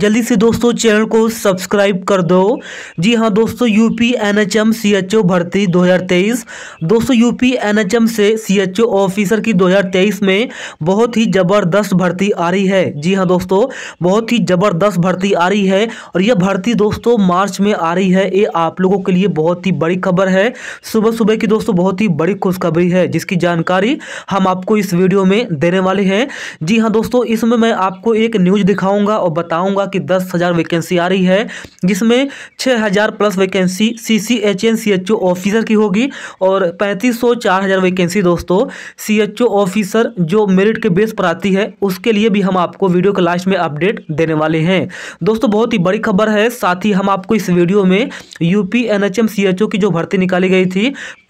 जल्दी से दोस्तों चैनल को सब्सक्राइब कर दो जी हाँ दोस्तों यूपी एनएचएम सीएचओ भर्ती 2023 दोस्तों यूपी एनएचएम से सीएचओ ऑफिसर की 2023 में बहुत ही ज़बरदस्त भर्ती आ रही है जी हाँ दोस्तों बहुत ही ज़बरदस्त भर्ती आ रही है और यह भर्ती दोस्तों मार्च में आ रही है ये आप लोगों के लिए बहुत ही बड़ी खबर है सुबह सुबह की दोस्तों बहुत ही बड़ी खुशखबरी है जिसकी जानकारी हम आपको इस वीडियो में देने वाले हैं जी हाँ दोस्तों इसमें मैं आपको एक न्यूज़ दिखाऊँगा और बताऊँगा हुआ कि दस हज़ार वैकेंसी आ रही है जिसमें छः हज़ार plus vacancy C C H N C H O officer की होगी और पैंतीस सौ चार हज़ार वैकेंसी दोस्तों सी एच ओ ऑफिसर जो मेरिट के बेस पर आती है उसके लिए भी हम आपको वीडियो के लास्ट में अपडेट देने वाले हैं दोस्तों बहुत ही बड़ी खबर है साथ ही हम आपको इस वीडियो में U P N H M C H O की जो भर्ती निकाली गई थी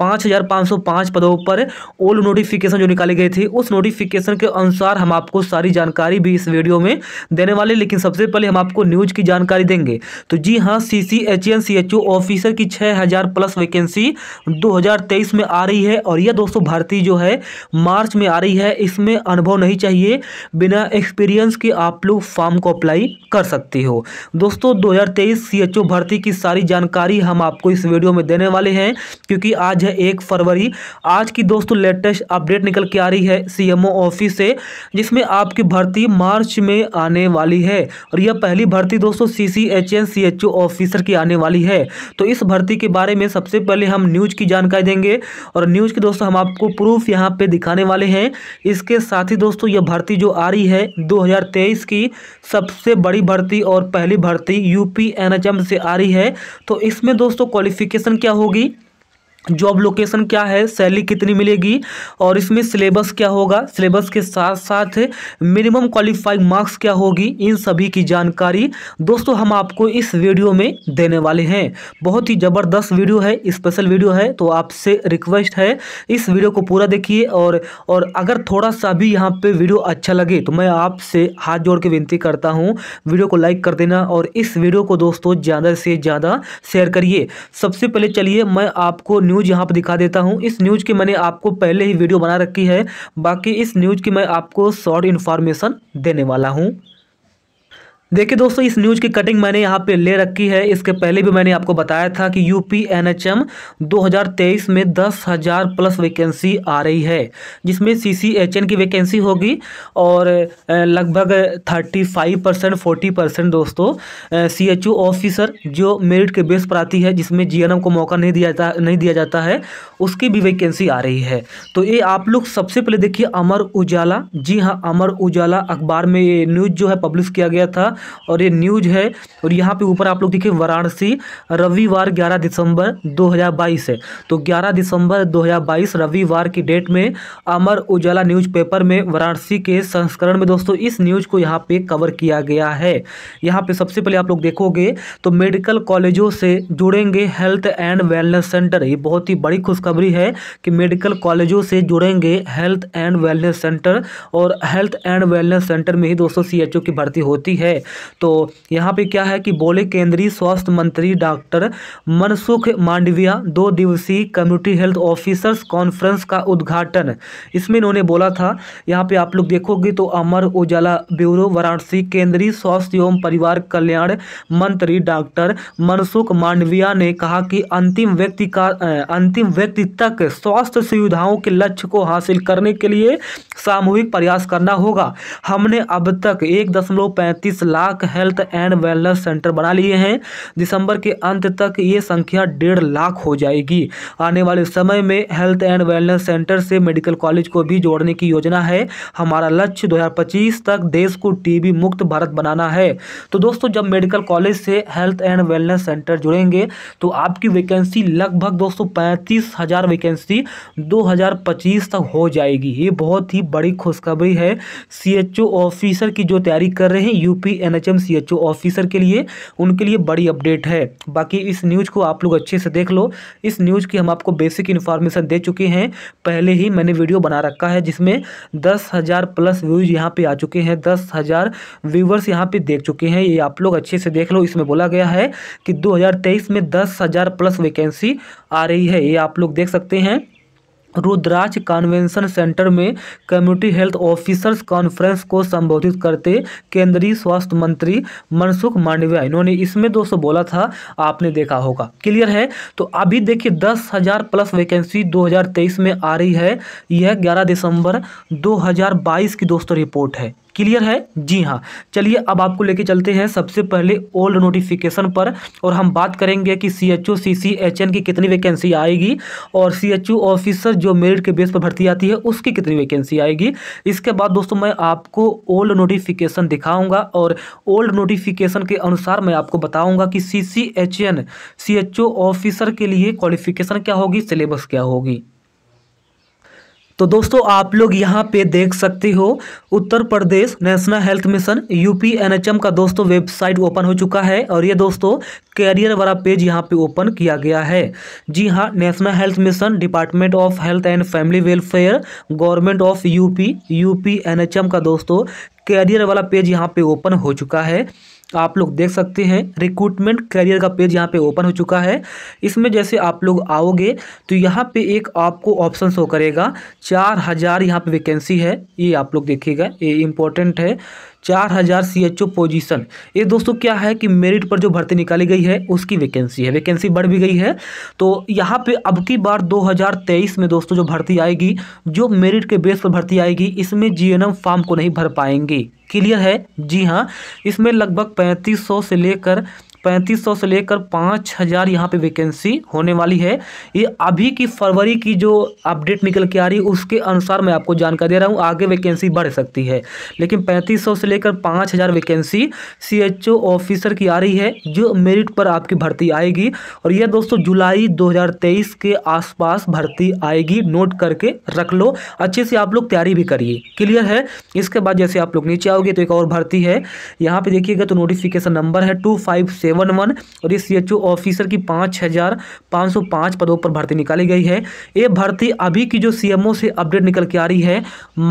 पाँच हज़ार पाँच सौ पाँच पदों पर ओल्ड नोटिफिकेशन जो निकाली गई थी उस नोटिफिकेशन के अनुसार हम आपको सारी जानकारी भी इस वीडियो में देने वाले लेकिन सबसे पहले पहले हम आपको न्यूज की जानकारी देंगे तो जी हाँ C C H N C H O officer की छः हज़ार प्लस वैकेंसी 2023 में आ रही है और यह दोस्तों भर्ती जो है मार्च में आ रही है इसमें अनुभव नहीं चाहिए बिना एक्सपीरियंस के आप लोग फॉर्म को अप्लाई कर सकते हो दोस्तों दो हज़ार भर्ती की सारी जानकारी हम आपको इस वीडियो में देने वाले हैं क्योंकि आज है एक फरवरी आज की दोस्तों लेटेस्ट अपडेट निकल के आ रही है सी ऑफिस से जिसमें आपकी भर्ती मार्च में आने वाली है और यह पहली भर्ती दोस्तों C C H N C H O officer की आने वाली है तो इस भर्ती के बारे में सबसे पहले हम न्यूज़ की जानकारी देंगे और न्यूज़ के दोस्तों हम आपको प्रूफ यहाँ पे दिखाने वाले हैं इसके साथ ही दोस्तों यह भर्ती जो आ रही है तेईस की सबसे बड़ी भर्ती और पहली भर्ती U P N H M से आ रही है तो इसमें दोस्तों क्वालिफिकेशन क्या होगी जॉब लोकेशन क्या है सैलरी कितनी मिलेगी और इसमें सिलेबस क्या होगा सिलेबस के साथ साथ मिनिमम क्वालिफाइड मार्क्स क्या होगी इन सभी की जानकारी दोस्तों हम आपको इस वीडियो में देने वाले हैं बहुत ही ज़बरदस्त वीडियो है स्पेशल वीडियो है तो आपसे रिक्वेस्ट है इस वीडियो को पूरा देखिए और और अगर थोड़ा सा भी यहाँ पर वीडियो अच्छा लगे तो मैं आपसे हाथ जोड़ के विनती करता हूँ वीडियो को लाइक कर देना और इस वीडियो को दोस्तों ज़्यादा से ज़्यादा शेयर करिए सबसे पहले चलिए मैं आपको न्यूज़ यहाँ पर दिखा देता हूँ इस न्यूज़ की मैंने आपको पहले ही वीडियो बना रखी है बाकी इस न्यूज़ की मैं आपको शॉर्ट इन्फॉर्मेशन देने वाला हूँ देखिए दोस्तों इस न्यूज़ की कटिंग मैंने यहाँ पे ले रखी है इसके पहले भी मैंने आपको बताया था कि U P N H M दो हज़ार तेईस में दस हज़ार प्लस वैकेंसी आ रही है जिसमें सी सी एच एन की वैकेंसी होगी और लगभग thirty five percent forty percent दोस्तों सी एच ओ ऑफिसर जो मेरिट के बेस पर आती है जिसमें जी एन एम को मौका नहीं दिया जाता नहीं दिया जाता है उसकी भी वैकेंसी आ रही है तो ये आप लोग सबसे पहले देखिए अमर उजाला जी हाँ अमर उजाला अखबार में ये न्यूज़ जो है पब्लिश किया गया था और ये न्यूज है और यहाँ पे ऊपर आप लोग देखिए वाराणसी रविवार 11 दिसंबर 2022 है तो 11 दिसंबर 2022 रविवार की डेट में अमर उजाला न्यूज पेपर में वाराणसी के संस्करण में दोस्तों इस न्यूज को यहाँ पे कवर किया गया है यहाँ पे सबसे पहले आप लोग देखोगे तो मेडिकल कॉलेजों से जुड़ेंगे हेल्थ एंड वेलनेस सेंटर ये बहुत ही बड़ी खुशखबरी है कि मेडिकल कॉलेजों से जुड़ेंगे हेल्थ एंड वेलनेस सेंटर और हेल्थ एंड वेलनेस सेंटर में ही दोस्तों सी की भर्ती होती है तो यहाँ पे क्या है कि बोले केंद्रीय स्वास्थ्य मंत्री डॉक्टर मनसुख मांडविया दो दिवसीय कम्युनिटी हेल्थ ऑफिसर्स कॉन्फ्रेंस का उद्घाटन इसमें इन्होंने बोला था यहाँ पे आप लोग देखोगे तो अमर उजाला ब्यूरो वाराणसी केंद्रीय स्वास्थ्य एवं परिवार कल्याण मंत्री डॉक्टर मनसुख मांडविया ने कहा कि अंतिम व्यक्ति का अंतिम व्यक्ति तक स्वास्थ्य सुविधाओं के लक्ष्य को हासिल करने के लिए सामूहिक प्रयास करना होगा हमने अब तक एक दशमलव पैंतीस lakh health and wellness centre बना लिए हैं दिसंबर के अंत तक ये संख्या डेढ़ लाख हो जाएगी आने वाले समय में हेल्थ एंड वेलनेस सेंटर से मेडिकल कॉलेज को भी जोड़ने की योजना है हमारा लक्ष्य दो तक देश को टीबी मुक्त भारत बनाना है तो दोस्तों जब मेडिकल कॉलेज से हेल्थ एंड वेलनेस सेंटर जुड़ेंगे तो आपकी वैकेंसी लगभग दोस्तों पैंतीस हज़ार वैकेंसी 2025 तक हो जाएगी ये बहुत ही बड़ी खुशखबरी है सीएचओ ऑफिसर की जो तैयारी कर रहे हैं यूपी एन ऑफिसर के लिए उनके लिए बड़ी अपडेट है बाकी इस न्यूज़ को आप लोग अच्छे से देख लो इस न्यूज़ की हम आपको बेसिक इन्फॉर्मेशन दे चुके हैं पहले ही मैंने वीडियो बना रखा है जिसमें दस हज़ार प्लस व्यूज़ यहाँ पे आ चुके हैं दस हज़ार व्यूवर्स यहाँ पे देख चुके हैं ये आप लोग अच्छे से देख लो इसमें बोला गया है कि तेईस में दस हज़ार प्लस वैकेंसी आ रही है ये आप लोग देख सकते हैं रुद्राक्ष कन्वेंशन सेंटर में कम्युनिटी हेल्थ ऑफिसर्स कॉन्फ्रेंस को संबोधित करते केंद्रीय स्वास्थ्य मंत्री मनसुख मांडविया इन्होंने इसमें दोस्तों बोला था आपने देखा होगा क्लियर है तो अभी देखिए दस हज़ार प्लस वैकेंसी 2023 में आ रही है यह 11 दिसंबर 2022 की दोस्तों रिपोर्ट है क्लियर है जी हाँ चलिए अब आपको लेके चलते हैं सबसे पहले ओल्ड नोटिफिकेशन पर और हम बात करेंगे कि C H O C C H N की कितनी वैकेंसी आएगी और सी एच ओ ऑफिसर जो मेरिट के बेस पर भर्ती आती है उसकी कितनी वैकेंसी आएगी इसके बाद दोस्तों मैं आपको ओल्ड नोटिफिकेशन दिखाऊंगा और ओल्ड नोटिफिकेशन के अनुसार मैं आपको बताऊंगा कि C C H N C H O officer के लिए क्वालिफिकेशन क्या होगी सिलेबस क्या होगी तो दोस्तों आप लोग यहाँ पे देख सकते हो Uttar Pradesh national health mission UP NHM का दोस्तों वेबसाइट ओपन हो चुका है और ये दोस्तों कैरियर वाला पेज यहाँ पे ओपन किया गया है जी हाँ national health mission department of health and family welfare government of UP UP NHM का दोस्तों कैरियर वाला पेज यहाँ पे ओपन हो चुका है आप लोग देख सकते हैं रिक्रूटमेंट करियर का पेज यहाँ पे ओपन हो चुका है इसमें जैसे आप लोग आओगे तो यहाँ पे एक आपको ऑप्शन शो करेगा चार हज़ार यहाँ पर वैकेंसी है ये आप लोग देखिएगा ये इम्पोर्टेंट है चार हज़ार सी एच ओ पोजीशन ये दोस्तों क्या है कि मेरिट पर जो भर्ती निकाली गई है उसकी वैकेंसी है वैकेंसी बढ़ भी गई है तो यहाँ पे अब की बार 2023 में दोस्तों जो भर्ती आएगी जो मेरिट के बेस पर भर्ती आएगी इसमें जीएनएम फॉर्म को नहीं भर पाएंगी क्लियर है जी हाँ इसमें लगभग पैंतीस सौ से लेकर पैंतीस सौ से लेकर पाँच हज़ार यहाँ पर वैकेंसी होने वाली है ये अभी की फरवरी की जो अपडेट निकल के आ रही है उसके अनुसार मैं आपको जानकारी दे रहा हूँ आगे वैकेंसी बढ़ सकती है लेकिन पैंतीस सौ से लेकर पाँच हज़ार vacancy C H O officer की आ रही है जो मेरिट पर आपकी भर्ती आएगी और यह दोस्तों जुलाई तेईस के आसपास भर्ती आएगी नोट करके रख लो अच्छे से आप लोग तैयारी भी करिए क्लियर है इसके बाद जैसे आप लोग नीचे आओगे तो एक और भर्ती है यहाँ पर देखिएगा तो नोटिफिकेशन नंबर है two five seven seven one और ये सी ऑफिसर की पाँच हज़ार पाँच सौ पाँच पदों पर भर्ती निकाली गई है ये भर्ती अभी की जो सीएमओ से अपडेट निकल के आ रही है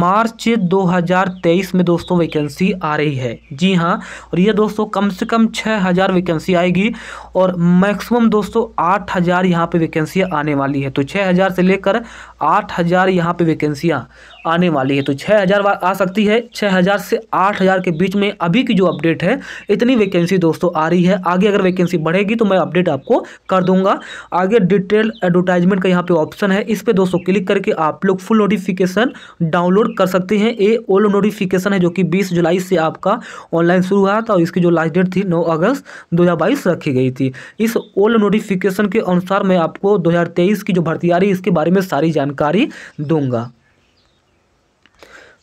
मार्च 2023 में दोस्तों वैकेंसी आ रही है जी हाँ और ये दोस्तों कम से कम छः हज़ार वैकेंसी आएगी और मैक्सिमम दोस्तों आठ हज़ार यहाँ पर वैकेंसियाँ आने वाली है तो छः हज़ार से लेकर आठ हज़ार यहाँ पर वैकेंसियाँ आने वाली है तो छः हज़ार आ सकती है छः हज़ार से आठ हज़ार के बीच में अभी की जो अपडेट है इतनी वैकेंसी दोस्तों आ रही है आगे अगर वैकेंसी बढ़ेगी तो मैं अपडेट आपको कर दूंगा आगे डिटेल एडवर्टाइजमेंट का यहाँ पे ऑप्शन है इस पर दोस्तों क्लिक करके आप लोग फुल नोटिफिकेशन डाउनलोड कर सकते हैं ये ओल्ड नोटिफिकेशन है जो कि बीस जुलाई से आपका ऑनलाइन शुरू हुआ था और इसकी जो लास्ट डेट थी नौ अगस्त दो रखी गई थी इस ओल्ड नोटिफिकेशन के अनुसार मैं आपको दो की जो भर्ती आ रही है इसके बारे में सारी जानकारी दूंगा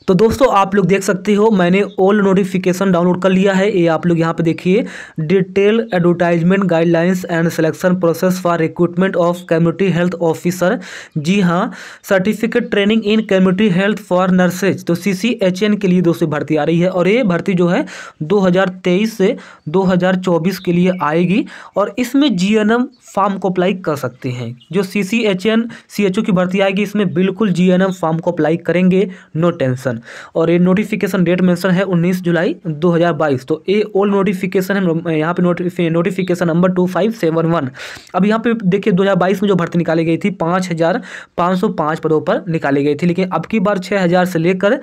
तो दोस्तों आप लोग देख सकते हो मैंने ऑल नोटिफिकेशन डाउनलोड कर लिया है ये आप लोग यहाँ पे देखिए detail advertisement guidelines and selection process for recruitment of community health officer जी हाँ certificate training in community health for nurses तो सी सी एच एन के लिए दोस्तों भर्ती आ रही है और ये भर्ती जो है दो से दो के लिए आएगी और इसमें जी एन एम फॉर्म को अप्लाई कर सकते हैं जो C C H N C H O की भर्ती आएगी इसमें बिल्कुल जी एन एम फॉर्म को अप्लाई करेंगे नो टेंशन नोटिफिकेशन और ये नोटिफिकेशन डेट मेंशन है 19 जुलाई 2022 तो ए ओल्ड नोटिफिकेशन है यहाँ पे notification number two five seven one अब यहाँ पे देखिए 2022 में जो भर्ती निकाली गई थी पाँच हज़ार पाँच सौ पाँच पदों पर निकाली गई थी लेकिन अब की बार छः हज़ार से लेकर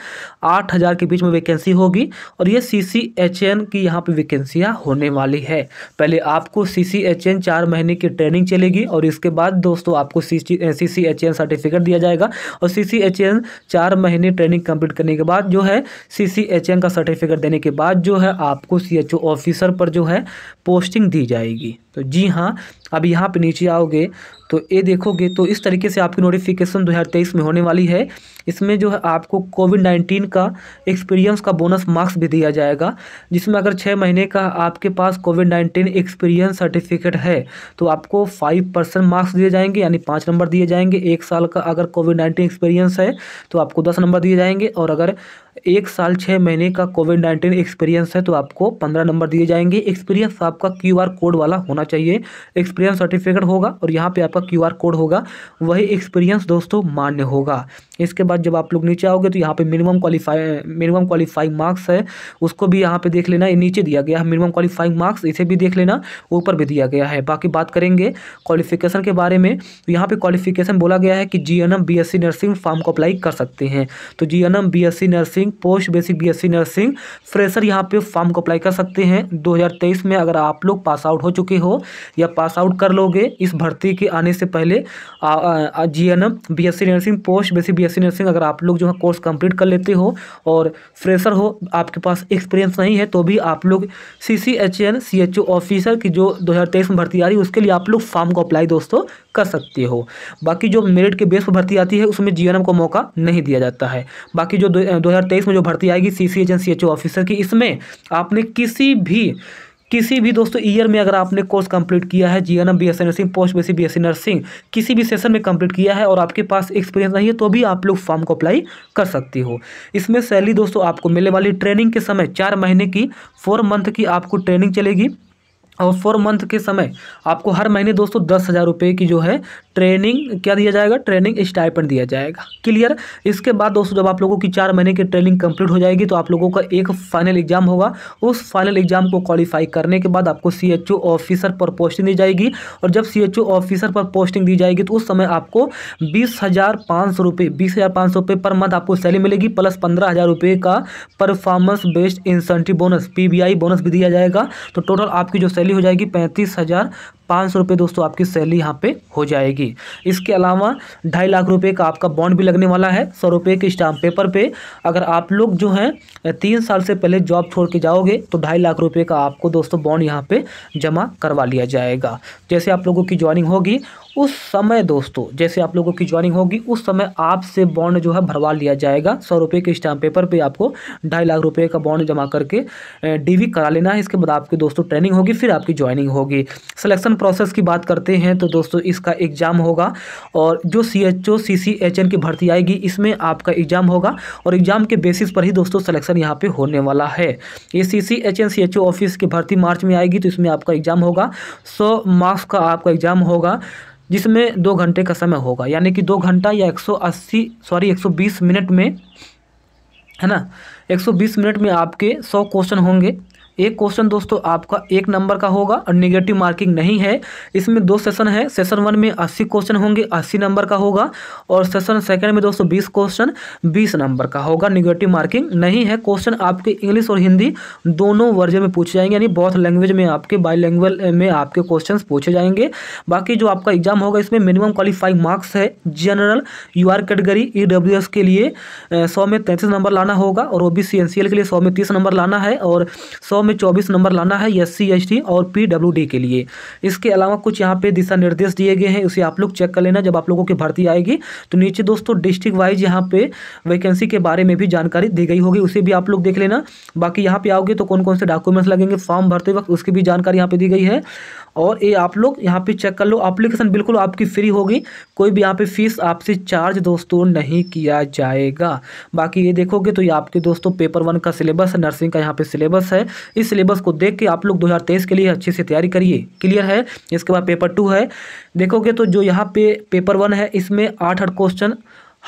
आठ हज़ार के बीच में वैकेंसी होगी और ये सी सी एच एन की यहाँ पर वैकेंसियाँ होने वाली है पहले आपको सी सी एच एन चार महीने की ट्रेनिंग चलेगी और इसके बाद दोस्तों आपको C C H N certificate दिया जाएगा और सी सी एच एन चार महीने ट्रेनिंग कंप्लीट करने के बाद जो है सी सी एच का सर्टिफिकेट देने के बाद जो है आपको सी एच ओ ऑफिसर पर जो है पोस्टिंग दी जाएगी तो जी हाँ अब यहाँ पे नीचे आओगे तो ये देखोगे तो इस तरीके से आपकी नोटिफिकेशन 2023 में होने वाली है इसमें जो है आपको कोविड नाइन्टीन का एक्सपीरियंस का बोनस मार्क्स भी दिया जाएगा जिसमें अगर छः महीने का आपके पास कोविड नाइन्टीन एक्सपीरियंस सर्टिफिकेट है तो आपको फाइव परसेंट मार्क्स दिए जाएंगे यानी पाँच नंबर दिए जाएंगे एक साल का अगर कोविड नाइन्टीन एक्सपीरियंस है तो आपको दस नंबर दिए जाएंगे और अगर एक साल छः महीने का कोविड नाइन्टीन एक्सपीरियंस है तो आपको पंद्रह नंबर दिए जाएंगे एक्सपीरियंस आपका क्यू आर कोड वाला होना चाहिए एक्सपीरियंस सर्टिफिकेट होगा और यहाँ पे आपका क्यू आर कोड होगा वही एक्सपीरियंस दोस्तों मान्य होगा इसके बाद जब आप लोग नीचे आओगे तो यहाँ पे minimum qualify minimum qualifying marks है उसको भी यहाँ पे देख लेना नीचे दिया गया है मिनिमम क्वालिफाइंग मार्क्स इसे भी देख लेना ऊपर भी दिया गया है बाकी बात करेंगे क्वालिफिकेशन के बारे में तो यहाँ पे क्वालिफिकेशन बोला गया है कि G N M B S C nursing form को अप्लाई कर सकते हैं तो G N M B S C nursing nursing post basic BSc nursing fresher यहाँ पे फॉर्म को अप्लाई कर सकते हैं 2023 में अगर आप लोग पास आउट हो चुके हो या पास आउट कर लोगे इस भर्ती के आने से पहले G N M nursing post basic B nursing अगर आप लोग जो है कोर्स कम्प्लीट कर लेते हो और फ्रेशर हो आपके पास एक्सपीरियंस नहीं है तो भी आप लोग सी सी ऑफिसर की जो दो में भर्ती आ रही है उसके लिए आप लोग फॉर्म को अप्लाई दोस्तों कर सकते हो बाकी जो मेरिट के बेस पर भर्ती आती है उसमें जीएनएम को मौका नहीं दिया जाता है बाकी जो दो में जो भर्ती आएगी C C H N C H O officer की इसमें आपने किसी भी किसी भी दोस्तों ईयर में अगर आपने कोर्स कंप्लीट किया है G N M B S nursing post B C B S nursing किसी भी सेशन में कंप्लीट किया है और आपके पास एक्सपीरियंस नहीं है तो भी आप लोग फॉर्म को अप्लाई कर सकती हो इसमें सैलरी दोस्तों आपको मिलने वाली ट्रेनिंग के समय चार महीने की फोर मंथ की आपको ट्रेनिंग चलेगी और फोर मंथ के समय आपको हर महीने दोस्तों दस हज़ार रुपये की जो है ट्रेनिंग क्या दिया जाएगा ट्रेनिंग स्टाइपेंड दिया जाएगा क्लियर इसके बाद दोस्तों जब आप लोगों की चार महीने की ट्रेनिंग कंप्लीट हो जाएगी तो आप लोगों का एक फाइनल एग्जाम होगा उस फाइनल एग्जाम को क्वालिफाई करने के बाद आपको सी ऑफिसर पर पोस्टिंग दी जाएगी और जब सी ऑफिसर पर पोस्टिंग दी जाएगी तो उस समय आपको बीस हज़ार पाँच सौ रुपये बीस हज़ार पाँच सौ रुपये पर मंथ आपको सैलरी मिलेगी प्लस पंद्रह हज़ार रुपये का performance based incentive bonus P bonus भी दिया जाएगा तो टोटल आपकी जो सैलरी वैल्यू हो जाएगी पैंतीस हज़ार पाँच सौ रुपये दोस्तों आपकी सैलरी यहाँ पे हो जाएगी इसके अलावा ढाई लाख रुपये का आपका बॉन्ड भी लगने वाला है सौ रुपये के स्टाम्प पेपर पे अगर आप लोग जो हैं तीन साल से पहले जॉब छोड़ के जाओगे तो ढाई लाख रुपये का आपको दोस्तों बॉन्ड यहाँ पे जमा करवा लिया जाएगा जैसे आप लोगों की ज्वाइनिंग होगी उस समय दोस्तों जैसे आप लोगों की ज्वाइनिंग होगी उस समय आपसे बॉन्ड जो है भरवा लिया जाएगा सौ रुपये के स्टाम्प पेपर पे आपको ढाई लाख रुपए का बॉन्ड जमा करके डीवी करा लेना है इसके बाद आपकी दोस्तों ट्रेनिंग होगी फिर आपकी ज्वाइनिंग होगी सिलेक्शन प्रोसेस की बात करते हैं तो दोस्तों इसका एग्ज़ाम होगा और जो C H O C C H N की भर्ती आएगी इसमें आपका एग्ज़ाम होगा और एग्ज़ाम के बेसिस पर ही दोस्तों सलेक्शन यहाँ पे होने वाला है ये C C H N C H O office की भर्ती मार्च में आएगी तो इसमें आपका एग्ज़ाम होगा सौ मार्क्स का आपका एग्ज़ाम होगा जिसमें दो घंटे का समय होगा यानी कि दो घंटा या 180 सॉरी 120 मिनट में है ना 120 मिनट में आपके 100 क्वेश्चन होंगे एक क्वेश्चन दोस्तों आपका एक नंबर का होगा और निगेटिव मार्किंग नहीं है इसमें दो सेशन है सेशन वन में अस्सी क्वेश्चन होंगे अस्सी नंबर का होगा और सेशन सेकेंड में दोस्तों बीस क्वेश्चन बीस नंबर का होगा निगेटिव मार्किंग नहीं है क्वेश्चन आपके इंग्लिश और हिंदी दोनों वर्जन में पूछे जाएंगे यानी बहुत लैंग्वेज में आपके बाई लैंग्वेज में आपके क्वेश्चन पूछे जाएंगे बाकी जो आपका एग्जाम होगा इसमें मिनिमम क्वालिफाइंग मार्क्स है जनरल यू आर कैटेगरी ई के लिए सौ में तैंतीस नंबर लाना होगा और ओ बी के लिए सौ में तीस नंबर लाना है और सौ हमें चौबीस नंबर लाना है एस सी और पी के लिए इसके अलावा कुछ यहाँ पे दिशा निर्देश दिए गए हैं उसे आप लोग चेक कर लेना जब आप लोगों की भर्ती आएगी तो नीचे दोस्तों डिस्ट्रिक्ट वाइज यहाँ पे वैकेंसी के बारे में भी जानकारी दी गई होगी उसे भी आप लोग देख लेना बाकी यहाँ पे आओगे तो कौन कौन से डॉक्यूमेंट्स लगेंगे फॉर्म भरते वक्त उसकी भी जानकारी यहाँ पे दी गई है और ये आप लोग यहाँ पे चेक कर लो अप्लीकेशन बिल्कुल आपकी फ्री होगी कोई भी यहाँ पे फीस आपसे चार्ज दोस्तों नहीं किया जाएगा बाकी ये देखोगे तो ये आपके दोस्तों पेपर वन का सिलेबस है नर्सिंग का यहाँ पे सिलेबस है इस सिलेबस को देख के आप लोग 2023 के लिए अच्छे से तैयारी करिए क्लियर है इसके बाद पेपर टू है देखोगे तो जो यहाँ पे पेपर वन है इसमें आठ आठ क्वेश्चन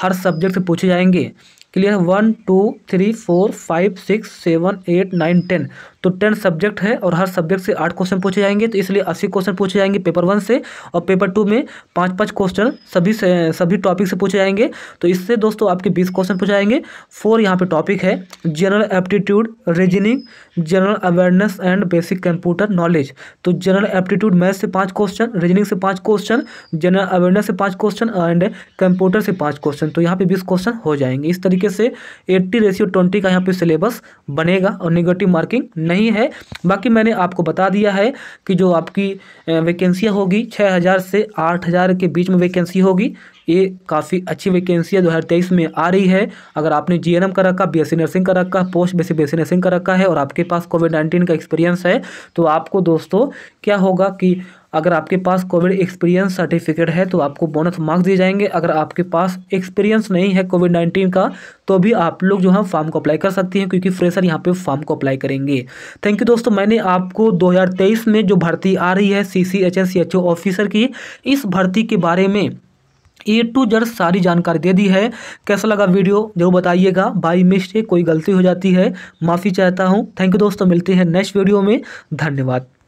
हर सब्जेक्ट से पूछे जाएंगे clear one two three four five six seven eight nine ten तो टेन सब्जेक्ट है और हर सब्जेक्ट से आठ क्वेश्चन पूछे जाएंगे तो इसलिए अस्सी क्वेश्चन पूछे जाएंगे पेपर वन से और पेपर टू में पाँच पाँच क्वेश्चन सभी से सभी टॉपिक से पूछे जाएंगे तो इससे दोस्तों आपके बीस क्वेश्चन पूछे जाएंगे फोर यहाँ पे टॉपिक है general aptitude reasoning general awareness and basic computer knowledge तो जनरल एप्टीट्यूड मैथ से पाँच क्वेश्चन रीजनिंग से पाँच क्वेश्चन जनरल अवेयरनेस से पाँच क्वेश्चन एंड कंप्यूटर से पाँच क्वेश्चन तो यहाँ पर बीस क्वेश्चन हो जाएंगे इस तरीके तरीके से एट्टी रेशियो ट्वेंटी का यहाँ पे सिलेबस बनेगा और निगेटिव मार्किंग नहीं है बाकी मैंने आपको बता दिया है कि जो आपकी वैकेंसियाँ होगी छः हज़ार से आठ हज़ार के बीच में वैकेंसी होगी ये काफ़ी अच्छी वैकेंसी है दो हज़ार तेईस में आ रही है अगर आपने जी एन एम का रखा बी एस सी नर्सिंग का रखा post basic B S C nursing का रखा है और आपके पास कोविड नाइन्टीन का एक्सपीरियंस है तो आपको दोस्तों क्या होगा कि अगर आपके पास कोविड एक्सपीरियंस सर्टिफिकेट है तो आपको बोनस मार्क्स दिए जाएंगे अगर आपके पास एक्सपीरियंस नहीं है कोविड नाइन्टीन का तो भी आप लोग जो है फॉर्म को अप्लाई कर सकती हैं क्योंकि फ्रेशर यहाँ पे फॉर्म को अप्लाई करेंगे थैंक यू दोस्तों मैंने आपको 2023 में जो भर्ती आ रही है C C H S C H O officer की इस भर्ती के बारे में ए टू जड़ सारी जानकारी दे दी है कैसा लगा वीडियो जरूर बताइएगा बाई मिस्टेक कोई गलती हो जाती है माफ़ी चाहता हूँ थैंक यू दोस्तों मिलते हैं नेक्स्ट वीडियो में धन्यवाद